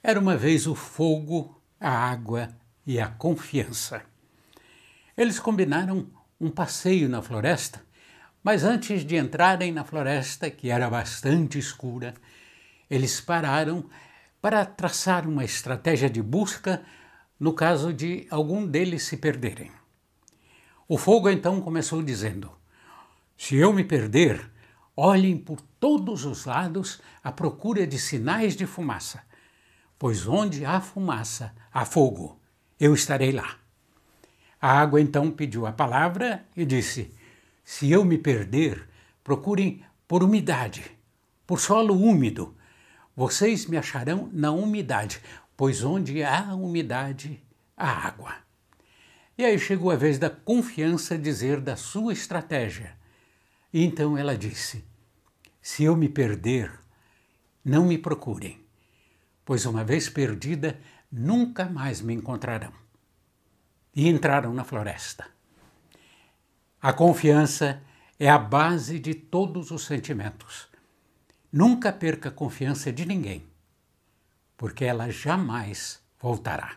Era uma vez o fogo, a água e a confiança. Eles combinaram um passeio na floresta, mas antes de entrarem na floresta, que era bastante escura, eles pararam para traçar uma estratégia de busca no caso de algum deles se perderem. O fogo então começou dizendo: Se eu me perder, olhem por todos os lados à procura de sinais de fumaça pois onde há fumaça, há fogo, eu estarei lá. A água então pediu a palavra e disse: Se eu me perder, procurem por umidade, por solo úmido. Vocês me acharão na umidade, pois onde há umidade, há água. E aí chegou a vez da confiança dizer da sua estratégia. então ela disse: Se eu me perder, não me procurem pois uma vez perdida, nunca mais me encontrarão. E entraram na floresta. A confiança é a base de todos os sentimentos. Nunca perca a confiança de ninguém, porque ela jamais voltará.